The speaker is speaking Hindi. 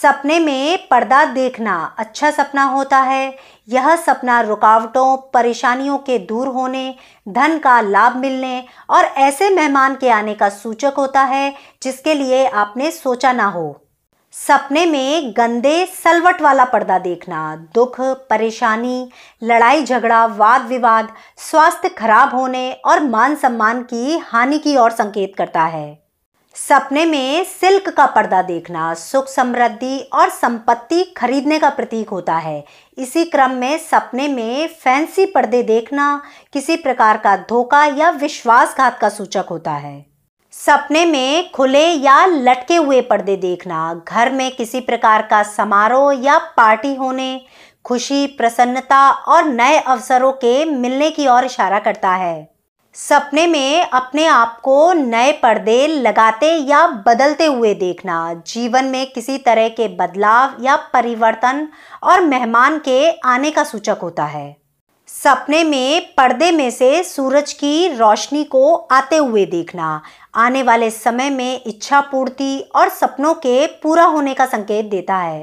सपने में पर्दा देखना अच्छा सपना होता है यह सपना रुकावटों परेशानियों के दूर होने धन का लाभ मिलने और ऐसे मेहमान के आने का सूचक होता है जिसके लिए आपने सोचा ना हो सपने में गंदे सलवट वाला पर्दा देखना दुख परेशानी लड़ाई झगड़ा वाद विवाद स्वास्थ्य खराब होने और मान सम्मान की हानि की ओर संकेत करता है सपने में सिल्क का पर्दा देखना सुख समृद्धि और संपत्ति खरीदने का प्रतीक होता है इसी क्रम में सपने में फैंसी पर्दे देखना किसी प्रकार का धोखा या विश्वासघात का सूचक होता है सपने में खुले या लटके हुए पर्दे देखना घर में किसी प्रकार का समारोह या पार्टी होने खुशी प्रसन्नता और नए अवसरों के मिलने की ओर इशारा करता है सपने में अपने आप को नए पर्दे लगाते या बदलते हुए देखना जीवन में किसी तरह के बदलाव या परिवर्तन और मेहमान के आने का सूचक होता है सपने में पर्दे में से सूरज की रोशनी को आते हुए देखना आने वाले समय में इच्छा पूर्ति और सपनों के पूरा होने का संकेत देता है